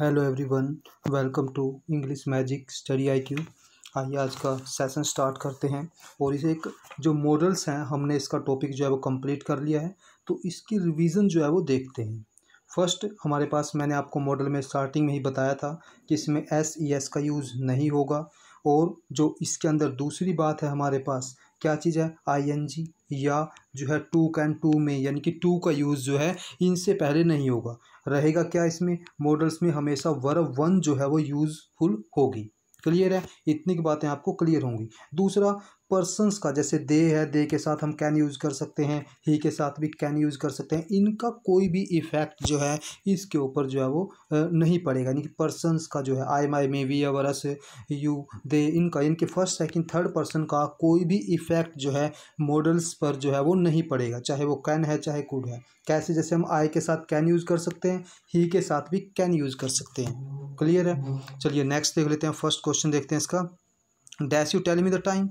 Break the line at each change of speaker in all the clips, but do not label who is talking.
hello everyone welcome to English magic study I Q आइए आज का सेशन स्टार्ट करते हैं और इसे एक जो मॉडल्स हैं हमने इसका टॉपिक जो है वो कंप्लीट कर लिया है तो इसकी रिवीजन जो है वो देखते हैं फर्स्ट हमारे पास मैंने आपको मॉडल में स्टार्टिंग में ही बताया था कि इसमें एस ई एस का यूज़ नहीं होगा और जो इसके अंदर दूसरी बात है हमारे पास क्या चीज़ है आईएनजी या जो है टू कैन टू में यानी कि टू का यूज़ जो है इनसे पहले नहीं होगा रहेगा क्या इसमें मॉडल्स में हमेशा वर्ब वन जो है वो यूज़फुल होगी क्लियर है इतनी की बातें आपको क्लियर होंगी दूसरा पर्सनस का जैसे दे है दे के साथ हम कैन यूज़ कर सकते हैं ही के साथ भी कैन यूज़ कर सकते हैं इनका कोई भी इफ़ेक्ट जो है इसके ऊपर जो है वो नहीं पड़ेगा यानी कि पर्सनस का जो है I my me we our us you they इनका इनके फर्स्ट सेकेंड थर्ड पर्सन का कोई भी इफ़ेक्ट जो है मॉडल्स पर जो है वो नहीं पड़ेगा चाहे वो कैन है चाहे कुड है कैसे जैसे हम आई के साथ कैन यूज़ कर सकते हैं ही के साथ भी कैन यूज़ कर सकते हैं क्लियर है चलिए नेक्स्ट देख लेते हैं फर्स्ट क्वेश्चन देखते हैं इसका dash you tell me the time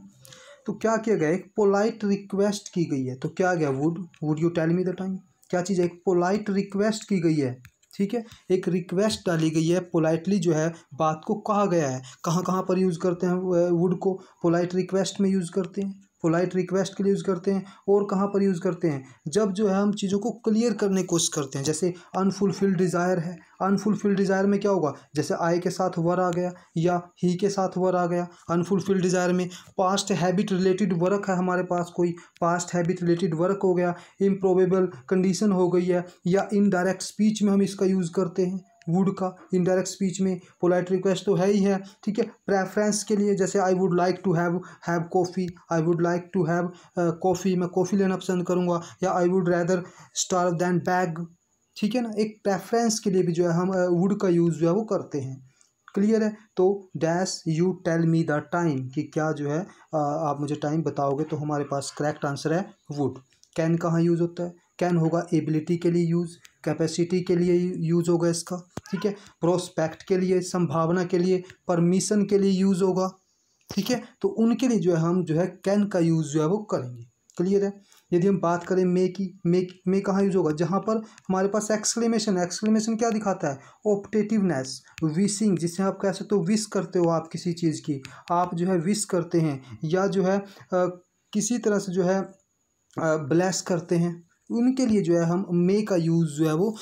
तो क्या किया गया एक पोलाइट रिक्वेस्ट की गई है तो क्या गया would would you tell me the time क्या चीज़ है एक पोलाइट रिक्वेस्ट की गई है ठीक है एक रिक्वेस्ट डाली गई है पोलाइटली जो है बात को कहा गया है कहाँ कहाँ पर यूज़ करते हैं वुड को पोलाइट रिक्वेस्ट में यूज़ करते हैं पोलाइट रिक्वेस्ट के लिए यूज़ करते हैं और कहाँ पर यूज़ करते हैं जब जो है हम चीज़ों को क्लियर करने की कोशिश करते हैं जैसे अनफुलफिल डिज़ायर है अनफुलफिल डिज़ायर में क्या होगा जैसे आई के साथ वर आ गया या ही के साथ वर आ गया अनफुलफिल्ड डिज़ायर में पास्ट हैबिट रिलेटेड वर्क है हमारे पास कोई पास्ट हैबिट रिलेटेड वर्क हो गया इम्प्रोबेबल कंडीशन हो गई है या इनडायरेक्ट स्पीच में हम इसका यूज़ करते हैं वुड का इनडायरेक्ट स्पीच में पोलाइट रिक्वेस्ट तो है ही है ठीक है प्रेफरेंस के लिए जैसे I would like to have have coffee I would like to have coffee मैं कॉफ़ी लेना पसंद करूँगा या I would rather star than bag ठीक है ना एक प्रेफरेंस के लिए भी जो है हम वुड uh, का यूज़ जो है वो करते हैं क्लियर है तो dash you tell me the time कि क्या जो है uh, आप मुझे टाइम बताओगे तो हमारे पास करेक्ट आंसर है वुड कैन कहाँ यूज़ होता है कैन होगा एबिलिटी के लिए यूज़ कैपेसिटी के लिए यूज़ होगा इसका ठीक है प्रोस्पेक्ट के लिए संभावना के लिए परमिशन के लिए यूज़ होगा ठीक है तो उनके लिए जो है हम जो है कैन का यूज़ जो है वो करेंगे क्लियर है यदि हम बात करें मे की मे मे कहाँ यूज होगा जहाँ पर हमारे पास एक्सक्लेमेशन एक्सक्लेमेशन क्या दिखाता है ऑप्टेटिवनेस विशिंग जिसे आप कह सकते हो विश करते हो आप किसी चीज़ की आप जो है विश करते हैं या जो है आ, किसी तरह से जो है ब्लेस करते हैं उनके लिए जो है हम मे का यूज़ जो है वो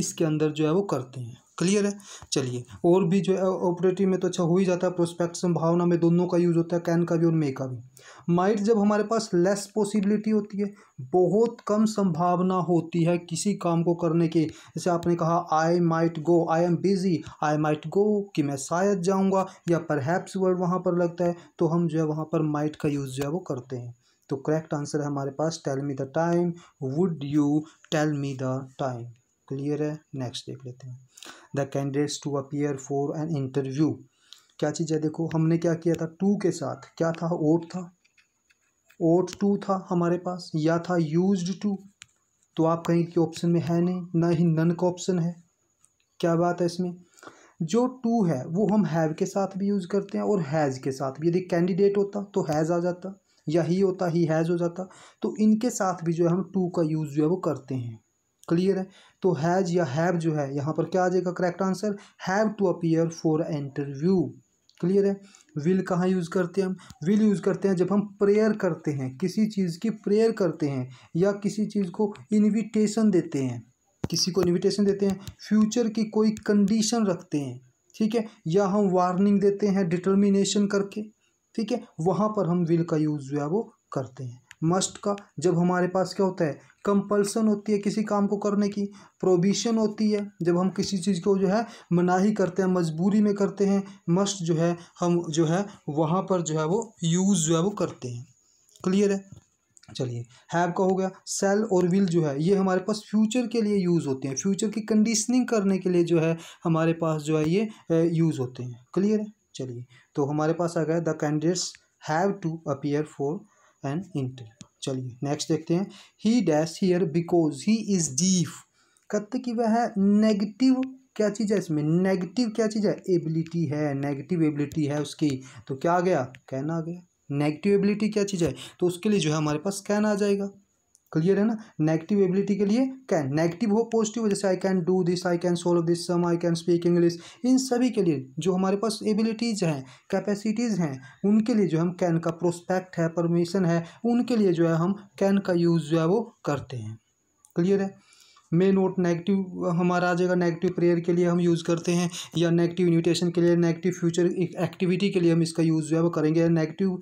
इसके अंदर जो है वो करते हैं क्लियर है चलिए और भी जो है ऑपरेटिव में तो अच्छा हो ही जाता है प्रोस्पेक्ट संभावना में दोनों का यूज़ होता है कैन का भी और मे का भी माइट जब हमारे पास लेस पॉसिबिलिटी होती है बहुत कम संभावना होती है किसी काम को करने के जैसे आपने कहा I might go I am busy I might go कि मैं शायद जाऊँगा या पर वर्ड वहाँ पर लगता है तो हम जो है वहाँ पर माइट का यूज़ जो है वो करते हैं तो करेक्ट आंसर है हमारे पास tell me the time would you tell me the time clear है नेक्स्ट देख लेते हैं the candidates to appear for an interview क्या चीज़ है देखो हमने क्या किया था टू के साथ क्या था ओट था ओट टू था हमारे पास या था यूज टू तो आप कहीं कि ऑप्शन में है नहीं ना ही नन का ऑप्शन है क्या बात है इसमें जो टू है वो हम हैव के साथ भी यूज़ करते हैं और हैज़ के साथ भी यदि कैंडिडेट होता तो हैज़ आ जाता या ही होता ही हैज़ हो जाता तो इनके साथ भी जो है हम टू का यूज़ जो है वो करते हैं क्लियर है तो हैज़ या हैव जो है यहाँ पर क्या आ जाएगा correct answer have to appear for interview clear है विल कहाँ यूज़ करते हैं हम विल यूज़ करते हैं जब हम प्रेयर करते हैं किसी चीज़ की प्रेयर करते हैं या किसी चीज़ को इनविटेशन देते हैं किसी को इनविटेशन देते हैं फ्यूचर की कोई कंडीशन रखते हैं ठीक है या हम वार्निंग देते हैं डिटर्मिनेशन करके ठीक है वहाँ पर हम विल का यूज़ जो है वो करते हैं मस्ट का जब हमारे पास क्या होता है कंपल्सन होती है किसी काम को करने की प्रोबिशन होती है जब हम किसी चीज़ को जो है मनाही करते हैं मजबूरी में करते हैं मस्ट जो है हम जो है वहाँ पर जो है वो यूज़ जो है वो करते हैं क्लियर है चलिए हैव का हो गया सेल और विल जो है ये हमारे पास फ्यूचर के लिए यूज़ होते हैं फ्यूचर की कंडीशनिंग करने के लिए जो है हमारे पास जो है ये यूज़ होते हैं क्लियर है चलिए तो हमारे पास आ गया the candidates have to appear for an interview चलिए नेक्स्ट देखते हैं he dash hear because he is deaf कत की वह नेगेटिव क्या चीज़ है इसमें नेगेटिव क्या चीज़ है एबिलिटी है नेगेटिव एबिलिटी है उसकी तो क्या आ गया कैन आ गया नेगेटिव एबिलिटी क्या चीज़ है तो उसके लिए जो है हमारे पास कैन आ जाएगा क्लियर है ना नेगेटिव एबिलिटी के लिए कैन नेगेटिव हो पॉजिटिव हो जैसे I can do this I can solve this sum I can speak English इन सभी के लिए जो हमारे पास एबिलिटीज़ हैं कैपेसिटीज़ हैं उनके लिए जो हम कैन का प्रोस्पेक्ट है परमिशन है उनके लिए जो है हम कैन का यूज़ जो है वो करते हैं क्लियर है मे नोट नेगेटिव हमारा आ जाएगा नेगेटिव प्रेयर के लिए हम यूज़ करते हैं या नेगेटिव इन्विटेशन के लिए नेगेटिव फ्यूचर एक्टिविटी के लिए हम इसका यूज़ जो है वो करेंगे या नेगेटिव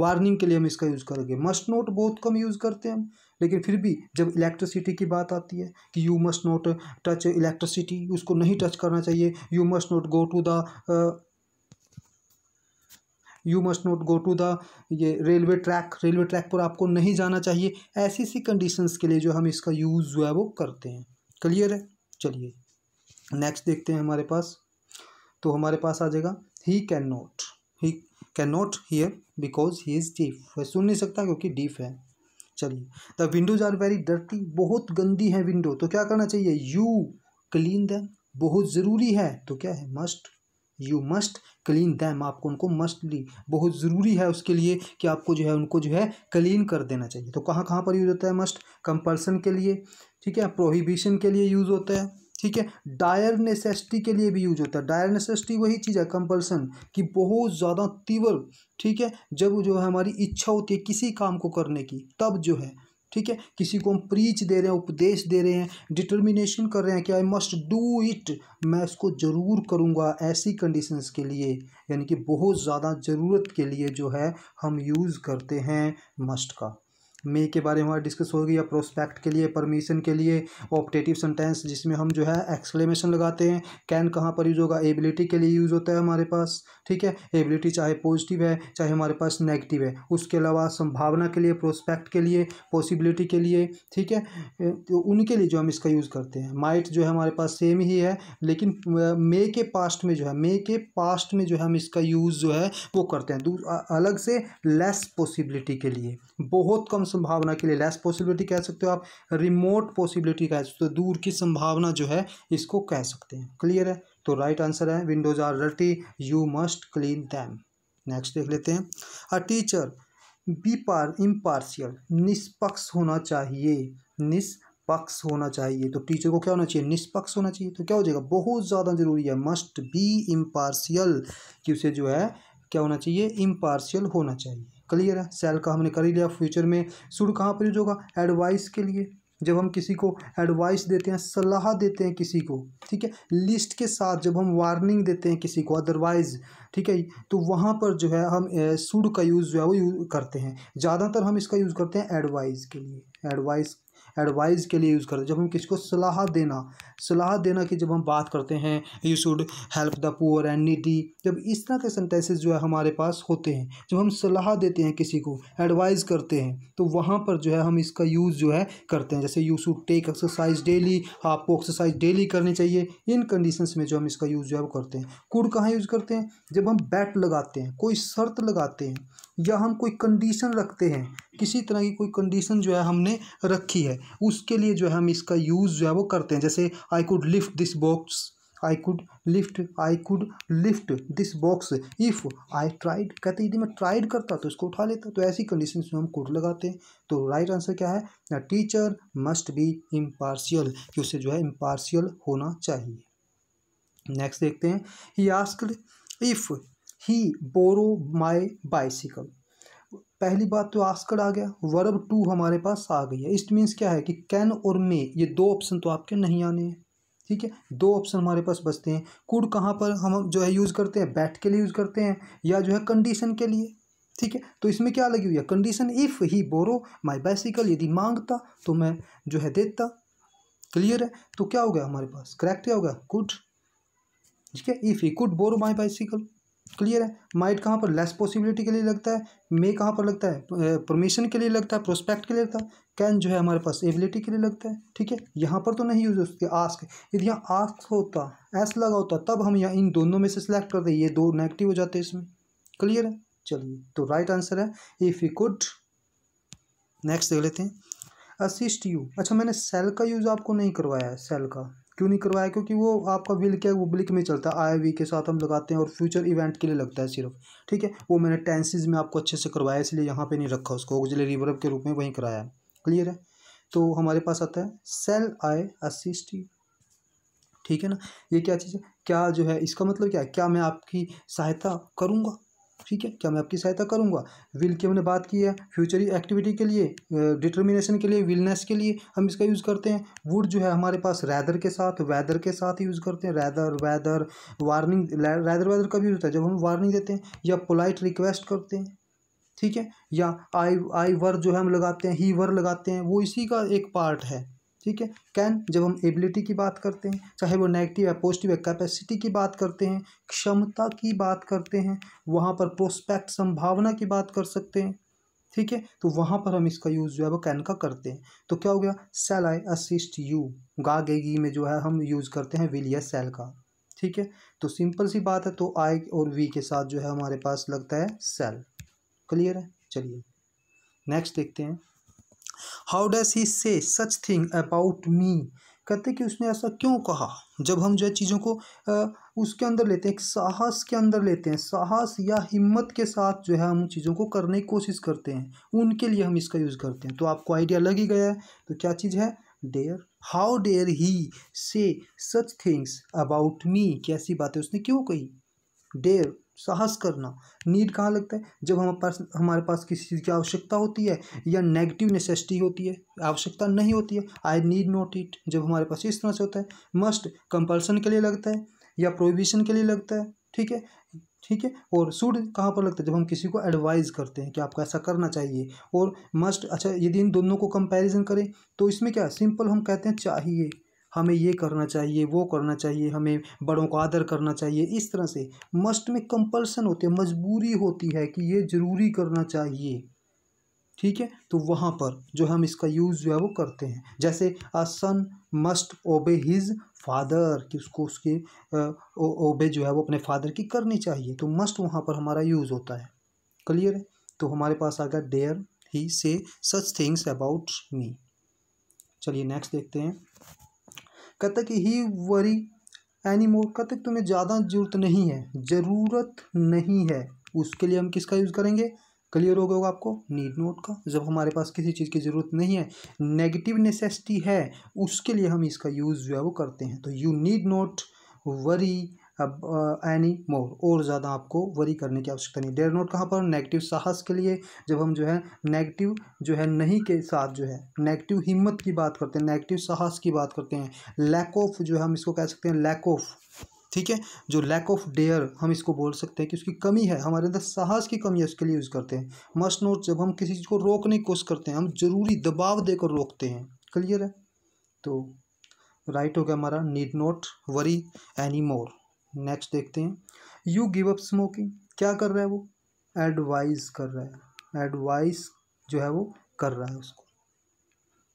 वार्निंग के लिए हम इसका यूज़ करेंगे मस्ट नोट बहुत कम यूज़ करते हैं हम लेकिन फिर भी जब इलेक्ट्रिसिटी की बात आती है कि you must not touch electricity उसको नहीं टच करना चाहिए you must not go to the you must not go to the ये रेलवे ट्रैक रेलवे ट्रैक पर आपको नहीं जाना चाहिए ऐसी सी कंडीशंस के लिए जो हम इसका यूज़ जो है वो करते हैं क्लियर है चलिए नेक्स्ट देखते हैं हमारे पास तो हमारे पास आ जाएगा he can not he can not hear because he is deaf वह सुन नहीं सकता क्योंकि डीफ है चलिए the windows are very dirty बहुत गंदी है विंडो तो क्या करना चाहिए यू क्लीन दैम बहुत ज़रूरी है तो क्या है must you must clean them आपको उनको मस्टली बहुत ज़रूरी है उसके लिए कि आपको जो है उनको जो है क्लीन कर देना चाहिए तो कहाँ कहाँ पर यूज़ होता है मस्ट कंपल्सन के लिए ठीक है प्रोहिबिशन के लिए यूज़ होता है ठीक है डायर नेसेसिटी के लिए भी यूज होता है डायर नेसेसिटी वही चीज़ है कंपल्सन कि बहुत ज़्यादा तीव्र ठीक है जब जो है हमारी इच्छा होती है किसी काम को करने की तब जो है ठीक है किसी को हम प्रीच दे रहे हैं उपदेश दे रहे हैं डिटर्मिनेशन कर रहे हैं कि आई मस्ट डू इट मैं इसको ज़रूर करूँगा ऐसी कंडीशंस के लिए यानी कि बहुत ज़्यादा ज़रूरत के लिए जो है हम यूज़ करते हैं मस्ट का मे के बारे में हमारी डिस्कस होगी या प्रोस्पेक्ट के लिए परमिशन के लिए ऑप्टेटिव सेंटेंस जिसमें हम जो है एक्सक्लेमेशन लगाते हैं कैन कहाँ पर यूज़ होगा एबिलिटी के लिए यूज़ होता है हमारे पास ठीक है एबिलिटी चाहे पॉजिटिव है चाहे हमारे पास नेगेटिव है उसके अलावा संभावना के लिए प्रोस्पेक्ट के लिए पॉसिबिलिटी के लिए ठीक है तो उनके लिए जो हम इसका यूज़ करते हैं माइट जो है हमारे पास सेम ही है लेकिन मे के पास्ट में जो है मे के पास्ट में जो है हम इसका यूज़ जो है वो करते हैं अलग से लेस पॉसिबिलिटी के लिए बहुत कम संभावना के लिए लेस पॉसिबिलिटी कह सकते हो आप रिमोट पॉसिबिलिटी कह सकते हो दूर की संभावना जो है इसको कह सकते हैं क्लियर है तो राइट right आंसर है windows are dirty you must clean them next देख लेते हैं अ टीचर बी पार इम्पार्शियल निष्पक्ष होना चाहिए निष्पक्ष होना चाहिए तो टीचर को क्या होना चाहिए निष्पक्ष होना चाहिए तो क्या हो जाएगा बहुत ज़्यादा जरूरी है मस्ट बी इम्पार्शियल कि उसे जो है क्या होना चाहिए इम्पार्शियल होना चाहिए क्लियर है सेल का हमने कर ही लिया फ्यूचर में शुड कहाँ पर यूज होगा एडवाइस के लिए जब हम किसी को एडवाइस देते हैं सलाह देते हैं किसी को ठीक है लिस्ट के साथ जब हम वार्निंग देते हैं किसी को अदरवाइज ठीक है तो वहाँ पर जो है हम सुड का यूज़ जो है वो यूज करते हैं ज़्यादातर हम इसका यूज़ करते हैं एडवाइस के लिए एडवाइस एडवाइस के लिए यूज़ करते हैं जब हम किसी को सलाह देना सलाह देना की जब हम बात करते हैं you should help the poor and needy जब इस तरह के सेंटेंसेस जो है हमारे पास होते हैं जब हम सलाह देते हैं किसी को एडवाइस करते हैं तो वहाँ पर जो है हम इसका यूज़ जो है करते हैं जैसे you should take exercise daily आपको एक्सरसाइज डेली करनी चाहिए इन कंडीशंस में जो हम इसका यूज़ जो है करते हैं कुड कहाँ यूज़ करते हैं जब हम बैट लगाते हैं कोई शर्त लगाते हैं या हम कोई कंडीशन रखते हैं किसी तरह की कोई कंडीशन जो है हमने रखी है उसके लिए जो है हम इसका यूज़ जो है वो करते हैं जैसे I could lift this box I could lift I could lift this box if I tried कहते यदि मैं ट्राइड करता तो इसको उठा लेता तो ऐसी कंडीशन में हम कोड लगाते हैं तो राइट आंसर क्या है ना टीचर मस्ट बी इम्पार्शियल कि उसे जो है इम्पार्शियल होना चाहिए नेक्स्ट देखते हैं he asked if he borrow my bicycle पहली बात तो आस्कड आ गया वर्ब टू हमारे पास आ गई है इस्ट मीन्स क्या है कि कैन और मे ये दो ऑप्शन तो आपके नहीं आने हैं ठीक है दो ऑप्शन हमारे पास बचते हैं कुड कहाँ पर हम जो है यूज़ करते हैं बैट के लिए यूज़ करते हैं या जो है कंडीशन के लिए ठीक है तो इसमें क्या लगी हुई है condition if he borrow my bicycle यदि मांगता तो मैं जो है देता क्लियर है तो क्या हो गया हमारे पास करेक्ट क्या हो गया कुड ठीक है if he could borrow my bicycle clear है माइट कहाँ पर लेस पॉसिबिलिटी के लिए लगता है मे कहाँ पर लगता है परमिशन के लिए लगता है प्रोस्पेक्ट के लिए लगता है कैन जो है हमारे पास एबिलिटी के लिए लगता है ठीक है यहाँ पर तो नहीं यूज हो सकती आस्क यदि यहाँ आस्क होता एस लगा होता तब हम यहाँ इन दोनों में से सिलेक्ट करते ये दो नेगेटिव हो जाते इसमें क्लियर है चलिए तो राइट आंसर है इफ़ यू कुड नेक्स्ट देख लेते हैं असिस्ट यू अच्छा मैंने सेल का यूज़ आपको नहीं करवाया है सेल का क्यों नहीं करवाया क्योंकि वो आपका विल क्या है वो ब्लिक में चलता है आई वी के साथ हम लगाते हैं और फ्यूचर इवेंट के लिए लगता है सिर्फ ठीक है वो मैंने टेंसिस में आपको अच्छे से करवाया इसलिए यहाँ पे नहीं रखा उसको जिले रिवरअप के रूप में वहीं कराया क्लियर है तो हमारे पास आता है सेल आई असिस्ट ठीक है ना ये क्या चीज़ है क्या जो है इसका मतलब क्या है क्या मैं आपकी सहायता करूँगा ठीक है क्या मैं आपकी सहायता करूँगा विल की हमने बात की है फ्यूचर एक्टिविटी के लिए डिटर्मिनेशन के लिए विलनेस के लिए हम इसका यूज़ करते हैं वुड जो है हमारे पास रैदर के साथ वैदर के साथ यूज़ करते हैं rather whether warning rather whether कभी होता है जब हम वार्निंग देते हैं या पोलाइट रिक्वेस्ट करते हैं ठीक है या आई आई वर जो है हम लगाते हैं ही वर लगाते हैं वो इसी का एक पार्ट है ठीक है कैन जब हम एबिलिटी की बात करते हैं चाहे वो नेगेटिव या पॉजिटिव या कैपेसिटी की बात करते हैं क्षमता की बात करते हैं वहाँ पर प्रोस्पेक्ट संभावना की बात कर सकते हैं ठीक है तो वहाँ पर हम इसका यूज़ जो है वो कैन का करते हैं तो क्या हो गया सेल आई असिस्ट यू गा गेगी में जो है हम यूज़ करते हैं विल या सेल का ठीक है तो सिंपल सी बात है तो आई और वी के साथ जो है हमारे पास लगता है सेल क्लियर है चलिए नेक्स्ट देखते हैं हाउ डज ही से सच थिंग अबाउट मी कहते कि उसने ऐसा क्यों कहा जब हम जो है चीज़ों को आ, उसके अंदर लेते हैं एक साहस के अंदर लेते हैं साहस या हिम्मत के साथ जो है हम उन चीज़ों को करने की कोशिश करते हैं उनके लिए हम इसका यूज़ करते हैं तो आपको आइडिया लग ही गया है तो क्या चीज़ है डेयर हाउ डेयर ही से सच थिंग्स अबाउट मी कैसी बातें उसने क्यों कही डेयर साहस करना नीड कहाँ लगता है जब हमारे पास हमारे पास किसी चीज़ की आवश्यकता होती है या नेगेटिव नेसेसिटी होती है आवश्यकता नहीं होती है आई नीड नॉट इट जब हमारे पास इस तरह से होता है मस्ट कंपल्सन के लिए लगता है या प्रोहिबिशन के लिए लगता है ठीक है ठीक है और सूड कहाँ पर लगता है जब हम किसी को एडवाइज़ करते हैं कि आपको ऐसा करना चाहिए और मस्ट अच्छा यदि इन दोनों को कंपैरिजन करें तो इसमें क्या सिंपल हम कहते हैं चाहिए हमें ये करना चाहिए वो करना चाहिए हमें बड़ों का आदर करना चाहिए इस तरह से मस्ट में कंपल्सन होते हैं मजबूरी होती है कि ये ज़रूरी करना चाहिए ठीक है तो वहाँ पर जो हम इसका यूज़ जो है वो करते हैं जैसे a son must obey his father कि उसको उसके ओबे जो है वो अपने फादर की करनी चाहिए तो मस्ट वहाँ पर हमारा यूज़ होता है क्लियर है तो हमारे पास आ गया डेयर ही से सच थिंग्स अबाउट मी चलिए नेक्स्ट देखते हैं कहता कि ही वरी एनी मोर कहते तुम्हें ज़्यादा जरूरत नहीं है ज़रूरत नहीं है उसके लिए हम किसका यूज़ करेंगे क्लियर हो गया होगा आपको नीड नोट का जब हमारे पास किसी चीज़ की ज़रूरत नहीं है नेगेटिव नेसेसिटी है उसके लिए हम इसका यूज़ जो है वो करते हैं तो यू नीड नोट वरी अब एनी मोर और ज़्यादा आपको वरी करने की आवश्यकता नहीं डेयर नोट कहाँ पर नेगेटिव साहस के लिए जब हम जो है नेगेटिव जो है नहीं के साथ जो है नेगेटिव हिम्मत की बात करते हैं नेगेटिव साहस की बात करते हैं लैक ऑफ जो है हम इसको कह सकते हैं लैक ऑफ ठीक है जो लैक ऑफ डेयर हम इसको बोल सकते हैं कि उसकी कमी है हमारे अंदर साहस की कमी है उसके लिए यूज़ करते हैं मस्ट नोट जब हम किसी चीज़ को रोकने की कोशिश करते हैं हम जरूरी दबाव देकर रोकते हैं क्लियर है तो राइट हो गया हमारा need not worry any more next देखते हैं यू गिव अप स्मोकिंग क्या कर रहा है वो एडवाइस कर रहा है एडवाइस जो है वो कर रहा है उसको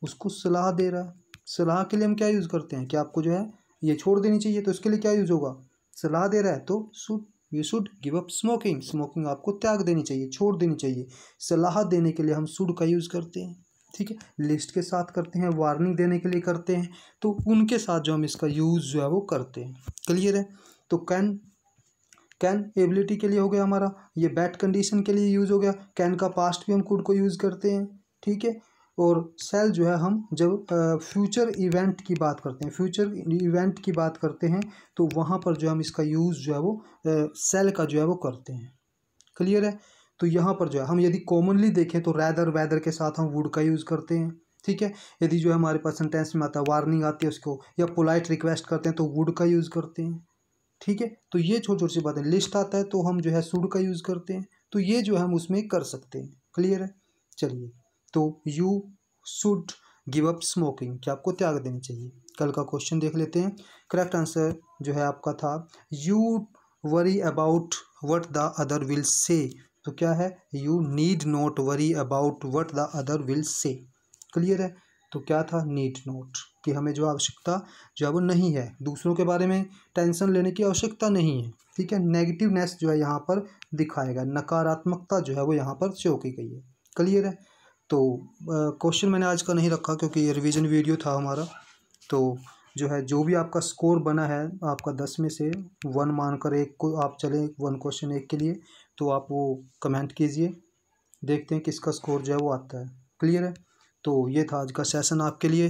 उसको सलाह दे रहा है सलाह के लिए हम क्या यूज़ करते हैं कि आपको जो है ये छोड़ देनी चाहिए तो इसके लिए क्या यूज़ होगा सलाह दे रहा है तो should you should give up smoking smoking आपको त्याग देनी चाहिए छोड़ देनी चाहिए सलाह देने के लिए हम शुड का यूज़ करते हैं ठीक है लिस्ट के साथ करते हैं वार्निंग देने के लिए करते हैं तो उनके साथ जो हम इसका यूज़ जो है वो करते हैं क्लियर है तो कैन कैन एबिलिटी के लिए हो गया हमारा ये बैट कंडीशन के लिए यूज़ हो गया कैन का पास्ट भी हम कुड को यूज़ करते हैं ठीक है और सेल जो है हम जब फ्यूचर इवेंट की बात करते हैं फ्यूचर इवेंट की बात करते हैं तो वहाँ पर जो हम इसका यूज़ जो है वो सेल का जो है वो करते हैं क्लियर है तो यहाँ पर जो है हम यदि कॉमनली देखें तो रैदर वैदर के साथ हम वुड का यूज़ करते हैं ठीक है यदि जो है हमारे पास सेंटेंस में आता है वार्निंग आती है उसको या पोलाइट रिक्वेस्ट करते हैं तो वुड का यूज़ करते हैं ठीक है तो ये छोटी छोटी सी बातें लिस्ट आता है तो हम जो है सूड का यूज़ करते हैं तो ये जो है हम उसमें कर सकते हैं क्लियर है चलिए तो you should give up smoking क्या आपको त्याग देनी चाहिए कल का क्वेश्चन देख लेते हैं करेक्ट आंसर जो है आपका था you worry about what the other will say तो क्या है you need not worry about what the other will say clear है तो क्या था नीड नोट कि हमें जो आवश्यकता जो है वो नहीं है दूसरों के बारे में टेंशन लेने की आवश्यकता नहीं है ठीक है नेगेटिवनेस जो है यहाँ पर दिखाएगा नकारात्मकता जो है वो यहाँ पर शो की गई है क्लियर है तो क्वेश्चन मैंने आज का नहीं रखा क्योंकि ये रिविज़न वीडियो था हमारा तो जो है जो भी आपका स्कोर बना है आपका दस में से वन मानकर एक को आप चले वन क्वेश्चन एक के लिए तो आप वो कमेंट कीजिए देखते हैं किसका स्कोर जो है वो आता है क्लियर है तो ये था आज का सेशन आपके लिए